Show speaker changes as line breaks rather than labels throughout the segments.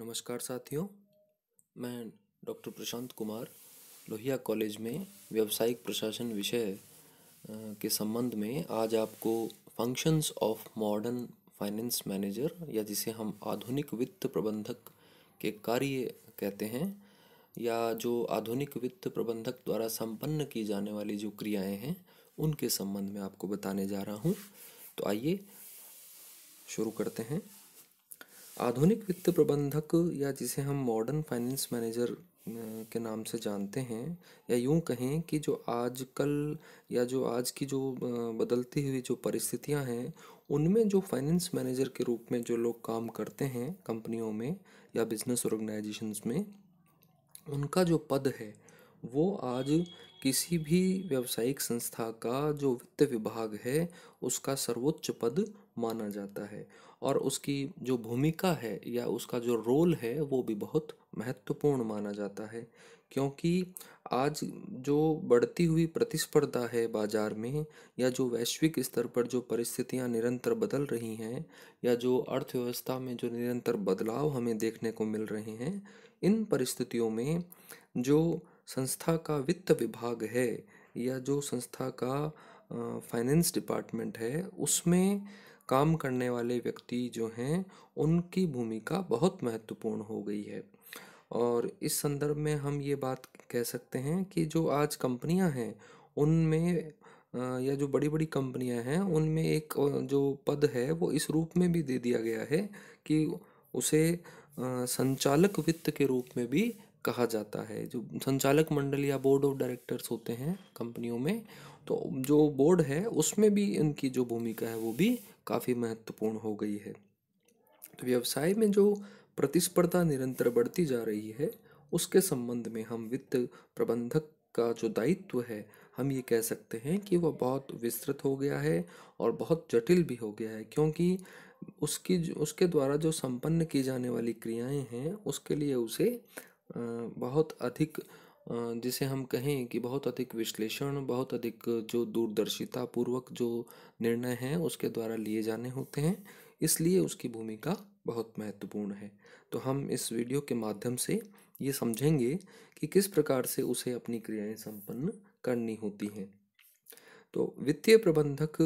नमस्कार साथियों मैं डॉक्टर प्रशांत कुमार लोहिया कॉलेज में व्यावसायिक प्रशासन विषय के संबंध में आज आपको functions of modern finance manager या जिसे हम आधुनिक वित्त प्रबंधक के कार्य कहते हैं या जो आधुनिक वित्त प्रबंधक द्वारा संपन्न की जाने वाली जो क्रियाएं हैं उनके संबंध में आपको बताने जा रहा हूँ तो आइए शुरू करते हैं आधुनिक वित्त प्रबंधक या जिसे हम मॉडर्न फाइनेंस मैनेजर के नाम से जानते हैं या यूं कहें कि जो आजकल या जो आज की जो बदलती हुई जो परिस्थितियां हैं उनमें जो फाइनेंस मैनेजर के रूप में जो लोग काम करते हैं कंपनियों में या बिजनेस ऑर्गेनाइजेशंस में उनका जो पद है वो आज किसी भी व्यावसायिक संस्था का जो वित्त विभाग है उसका सर्वोच्च पद माना जाता है और उसकी जो भूमिका है या उसका जो रोल है वो भी बहुत महत्वपूर्ण माना जाता है क्योंकि आज जो बढ़ती हुई प्रतिस्पर्धा है बाज़ार में या जो वैश्विक स्तर पर जो परिस्थितियां निरंतर बदल रही हैं या जो अर्थव्यवस्था में जो निरंतर बदलाव हमें देखने को मिल रहे हैं इन परिस्थितियों में जो संस्था का वित्त विभाग है या जो संस्था का फाइनेंस डिपार्टमेंट है उसमें काम करने वाले व्यक्ति जो हैं उनकी भूमिका बहुत महत्वपूर्ण हो गई है और इस संदर्भ में हम ये बात कह सकते हैं कि जो आज कंपनियां हैं उनमें या जो बड़ी बड़ी कंपनियां हैं उनमें एक जो पद है वो इस रूप में भी दे दिया गया है कि उसे संचालक वित्त के रूप में भी कहा जाता है जो संचालक मंडल या बोर्ड ऑफ डायरेक्टर्स होते हैं कंपनियों में तो जो बोर्ड है उसमें भी इनकी जो भूमिका है वो भी काफ़ी महत्वपूर्ण हो गई है तो व्यवसाय में जो प्रतिस्पर्धा निरंतर बढ़ती जा रही है उसके संबंध में हम वित्त प्रबंधक का जो दायित्व है हम ये कह सकते हैं कि वह बहुत विस्तृत हो गया है और बहुत जटिल भी हो गया है क्योंकि उसकी उसके द्वारा जो संपन्न की जाने वाली क्रियाएं हैं उसके लिए उसे बहुत अधिक जिसे हम कहें कि बहुत अधिक विश्लेषण बहुत अधिक जो दूरदर्शिता पूर्वक जो निर्णय हैं उसके द्वारा लिए जाने होते हैं इसलिए उसकी भूमिका बहुत महत्वपूर्ण है तो हम इस वीडियो के माध्यम से ये समझेंगे कि किस प्रकार से उसे अपनी क्रियाएं संपन्न करनी होती हैं तो वित्तीय प्रबंधक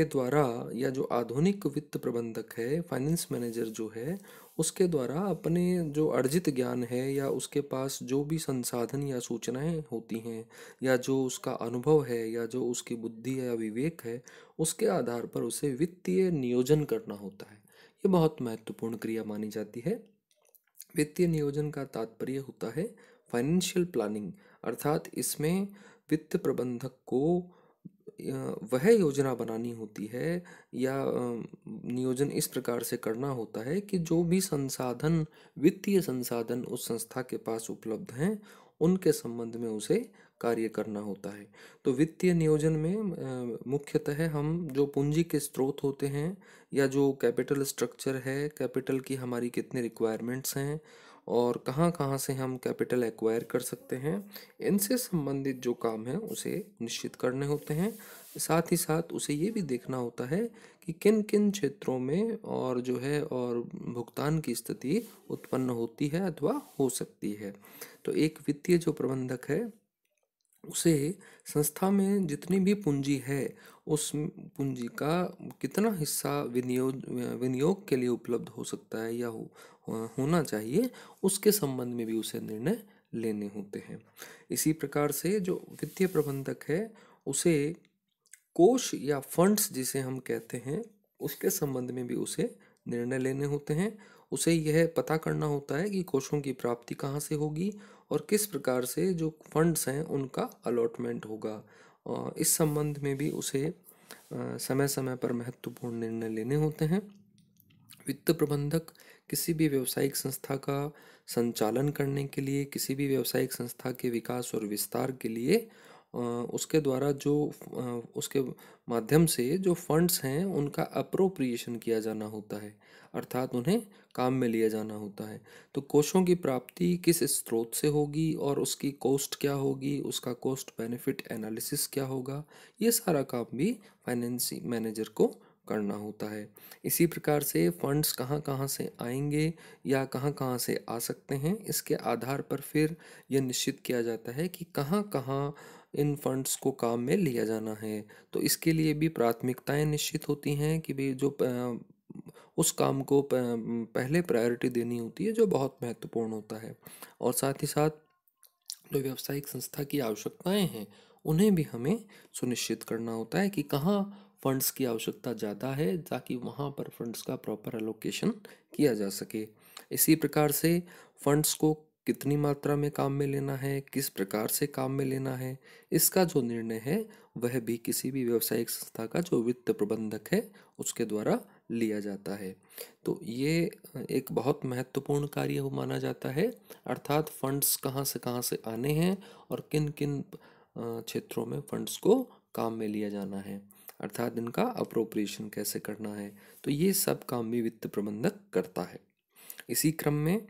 के द्वारा या जो आधुनिक वित्त प्रबंधक है फाइनेंस मैनेजर जो है उसके द्वारा अपने जो अर्जित ज्ञान है या उसके पास जो भी संसाधन या सूचनाएं होती हैं या जो उसका अनुभव है या जो उसकी बुद्धि या विवेक है उसके आधार पर उसे वित्तीय नियोजन करना होता है ये बहुत महत्वपूर्ण क्रिया मानी जाती है वित्तीय नियोजन का तात्पर्य होता है फाइनेंशियल प्लानिंग अर्थात इसमें वित्त प्रबंधक को वह योजना बनानी होती है या नियोजन इस प्रकार से करना होता है कि जो भी संसाधन वित्तीय संसाधन उस संस्था के पास उपलब्ध हैं उनके संबंध में उसे कार्य करना होता है तो वित्तीय नियोजन में मुख्यतः हम जो पूंजी के स्रोत होते हैं या जो कैपिटल स्ट्रक्चर है कैपिटल की हमारी कितने रिक्वायरमेंट्स हैं और कहाँ कहाँ से हम कैपिटल एक्वायर कर सकते हैं इनसे संबंधित जो काम है उसे निश्चित करने होते हैं साथ ही साथ उसे ये भी देखना होता है कि किन किन क्षेत्रों में और जो है और भुगतान की स्थिति उत्पन्न होती है अथवा हो सकती है तो एक वित्तीय जो प्रबंधक है उसे संस्था में जितनी भी पूंजी है उस पूंजी का कितना हिस्सा विनियोग विनियोग के लिए उपलब्ध हो सकता है या हो होना चाहिए उसके संबंध में भी उसे निर्णय लेने होते हैं इसी प्रकार से जो वित्तीय प्रबंधक है उसे कोष या फंड्स जिसे हम कहते हैं उसके संबंध में भी उसे निर्णय लेने होते हैं उसे यह पता करना होता है कि कोषों की प्राप्ति कहाँ से होगी और किस प्रकार से जो फंड्स हैं उनका अलॉटमेंट होगा इस संबंध में भी उसे समय समय पर महत्वपूर्ण निर्णय लेने होते हैं वित्त प्रबंधक किसी भी व्यवसायिक संस्था का संचालन करने के लिए किसी भी व्यवसायिक संस्था के विकास और विस्तार के लिए उसके द्वारा जो उसके माध्यम से जो फंड्स हैं उनका अप्रोप्रिएशन किया जाना होता है अर्थात उन्हें काम में लिया जाना होता है तो कोषों की प्राप्ति किस स्रोत से होगी और उसकी कॉस्ट क्या होगी उसका कॉस्ट बेनिफिट एनालिसिस क्या होगा ये सारा काम भी फाइनेंसी मैनेजर को करना होता है इसी प्रकार से फंड्स कहाँ कहाँ से आएंगे या कहाँ कहाँ से आ सकते हैं इसके आधार पर फिर यह निश्चित किया जाता है कि कहाँ कहाँ इन फंड्स को काम में लिया जाना है तो इसके लिए भी प्राथमिकताएं निश्चित होती हैं कि भाई जो उस काम को पहले प्रायोरिटी देनी होती है जो बहुत महत्वपूर्ण होता है और साथ ही साथ जो व्यावसायिक संस्था की आवश्यकताएं हैं उन्हें भी हमें सुनिश्चित करना होता है कि कहाँ फंड्स की आवश्यकता ज़्यादा है ताकि वहाँ पर फंड्स का प्रॉपर एलोकेशन किया जा सके इसी प्रकार से फंड्स को कितनी मात्रा में काम में लेना है किस प्रकार से काम में लेना है इसका जो निर्णय है वह भी किसी भी व्यावसायिक संस्था का जो वित्त प्रबंधक है उसके द्वारा लिया जाता है तो ये एक बहुत महत्वपूर्ण कार्य माना जाता है अर्थात फंड्स कहाँ से कहाँ से आने हैं और किन किन क्षेत्रों में फंड्स को काम में लिया जाना है अर्थात इनका अप्रोप्रिएशन कैसे करना है तो ये सब काम भी वित्त प्रबंधक करता है इसी क्रम में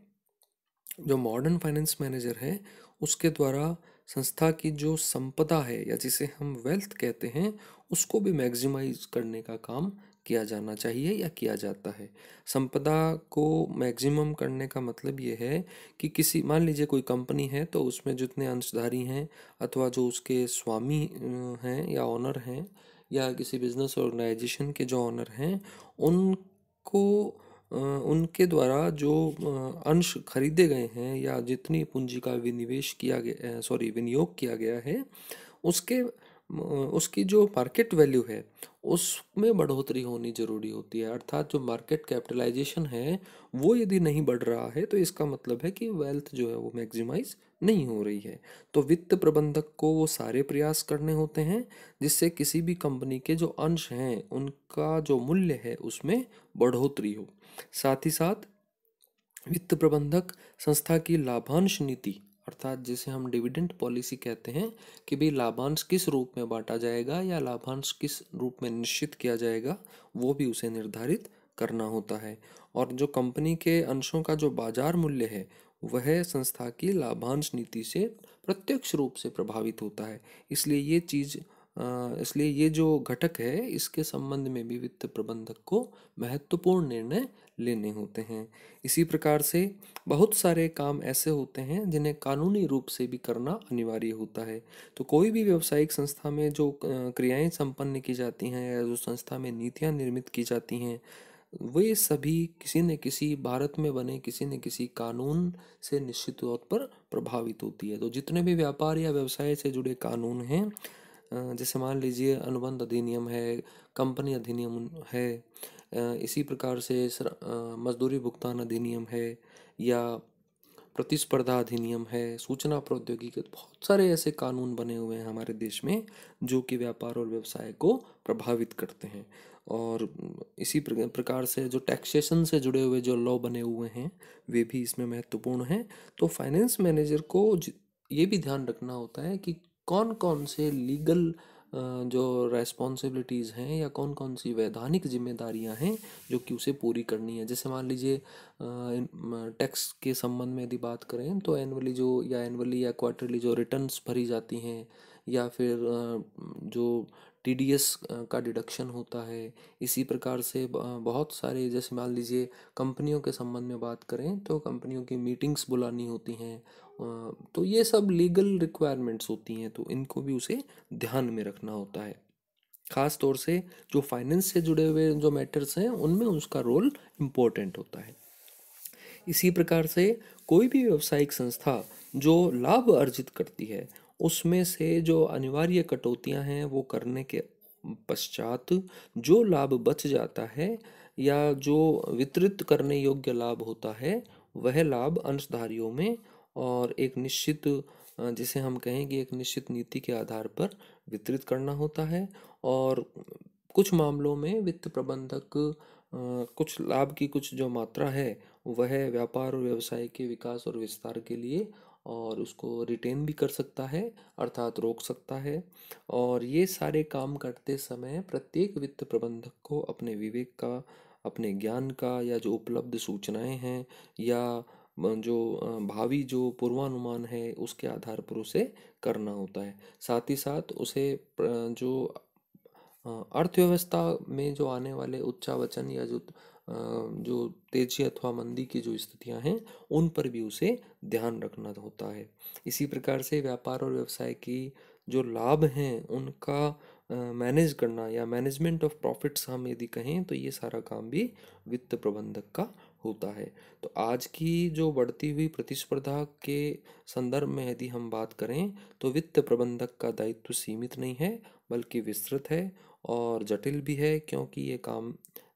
जो मॉडर्न फाइनेंस मैनेजर है उसके द्वारा संस्था की जो संपदा है या जिसे हम वेल्थ कहते हैं उसको भी मैक्सिमाइज करने का काम किया जाना चाहिए या किया जाता है संपदा को मैक्सिमम करने का मतलब ये है कि किसी मान लीजिए कोई कंपनी है तो उसमें जितने अंशधारी हैं अथवा जो उसके स्वामी हैं या ऑनर हैं या किसी बिजनेस ऑर्गेनाइजेशन के जो ऑनर हैं उनको उनके द्वारा जो अंश खरीदे गए हैं या जितनी पूंजी का विनिवेश किया गया सॉरी विनियोग किया गया है उसके उसकी जो मार्केट वैल्यू है उसमें बढ़ोतरी होनी ज़रूरी होती है अर्थात जो मार्केट कैपिटलाइजेशन है वो यदि नहीं बढ़ रहा है तो इसका मतलब है कि वेल्थ जो है वो मैक्सिमाइज नहीं हो रही है तो वित्त प्रबंधक को वो सारे प्रयास करने होते हैं जिससे किसी भी कंपनी के जो अंश हैं उनका जो मूल्य है उसमें बढ़ोतरी हो साथ ही साथ वित्त प्रबंधक संस्था की लाभांश नीति अर्थात जिसे हम डिविडेंट पॉलिसी कहते हैं कि भाई लाभांश किस रूप में बांटा जाएगा या लाभांश किस रूप में निश्चित किया जाएगा वो भी उसे निर्धारित करना होता है और जो कंपनी के अंशों का जो बाजार मूल्य है वह संस्था की लाभांश नीति से प्रत्यक्ष रूप से प्रभावित होता है इसलिए ये चीज़ इसलिए ये जो घटक है इसके संबंध में भी वित्त प्रबंधक को महत्वपूर्ण निर्णय लेने होते हैं इसी प्रकार से बहुत सारे काम ऐसे होते हैं जिन्हें कानूनी रूप से भी करना अनिवार्य होता है तो कोई भी व्यावसायिक संस्था में जो क्रियाएं संपन्न की जाती हैं या जो संस्था में नीतियाँ निर्मित की जाती हैं वे सभी किसी न किसी भारत में बने किसी न किसी कानून से निश्चित तौर पर प्रभावित होती है तो जितने भी व्यापार या व्यवसाय से जुड़े कानून हैं जैसे मान लीजिए अनुबंध अधिनियम है कंपनी अधिनियम है इसी प्रकार से मजदूरी भुगतान अधिनियम है या प्रतिस्पर्धा अधिनियम है सूचना प्रौद्योगिकी बहुत सारे ऐसे कानून बने हुए हैं हमारे देश में जो कि व्यापार और व्यवसाय को प्रभावित करते हैं और इसी प्रकार से जो टैक्सेशन से जुड़े हुए जो लॉ बने हुए हैं वे भी इसमें महत्वपूर्ण हैं तो फाइनेंस मैनेजर को ये भी ध्यान रखना होता है कि कौन कौन से लीगल जो रेस्पॉन्सिबिलिटीज़ हैं या कौन कौन सी वैधानिक जिम्मेदारियां हैं जो कि उसे पूरी करनी है जैसे मान लीजिए टैक्स के संबंध में यदि बात करें तो एनुअली जो या एनुअली या क्वार्टरली जो रिटर्न्स भरी जाती हैं या फिर जो टी का डिडक्शन होता है इसी प्रकार से बहुत सारे जैसे मान लीजिए कंपनियों के संबंध में बात करें तो कंपनियों की मीटिंग्स बुलानी होती हैं तो ये सब लीगल रिक्वायरमेंट्स होती हैं तो इनको भी उसे ध्यान में रखना होता है ख़ास तौर से जो फाइनेंस से जुड़े हुए जो मैटर्स हैं उनमें उसका रोल इम्पोर्टेंट होता है इसी प्रकार से कोई भी व्यावसायिक संस्था जो लाभ अर्जित करती है उसमें से जो अनिवार्य कटौतियां हैं वो करने के पश्चात जो लाभ बच जाता है या जो वितरित करने योग्य लाभ होता है वह लाभ अंशधारियों में और एक निश्चित जिसे हम कहेंगे एक निश्चित नीति के आधार पर वितरित करना होता है और कुछ मामलों में वित्त प्रबंधक कुछ लाभ की कुछ जो मात्रा है वह व्यापार और व्यवसाय के विकास और विस्तार के लिए और उसको रिटेन भी कर सकता है अर्थात रोक सकता है और ये सारे काम करते समय प्रत्येक वित्त प्रबंधक को अपने विवेक का अपने ज्ञान का या जो उपलब्ध सूचनाएं हैं या जो भावी जो पूर्वानुमान है उसके आधार पर उसे करना होता है साथ ही साथ उसे जो अर्थव्यवस्था में जो आने वाले उच्चावचन या जो जो तेजी अथवा मंदी की जो स्थितियां हैं उन पर भी उसे ध्यान रखना होता है इसी प्रकार से व्यापार और व्यवसाय की जो लाभ हैं उनका मैनेज करना या मैनेजमेंट ऑफ प्रॉफिट्स हम यदि कहें तो ये सारा काम भी वित्त प्रबंधक का होता है तो आज की जो बढ़ती हुई प्रतिस्पर्धा के संदर्भ में यदि हम बात करें तो वित्त प्रबंधक का दायित्व सीमित नहीं है बल्कि विस्तृत है और जटिल भी है क्योंकि ये काम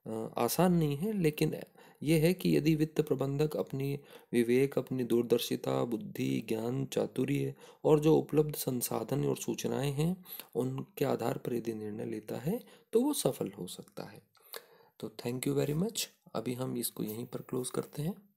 आसान नहीं है लेकिन यह है कि यदि वित्त प्रबंधक अपनी विवेक अपनी दूरदर्शिता बुद्धि ज्ञान चातुर्य और जो उपलब्ध संसाधन और सूचनाएं हैं उनके आधार पर यदि निर्णय लेता है तो वो सफल हो सकता है तो थैंक यू वेरी मच अभी हम इसको यहीं पर क्लोज करते हैं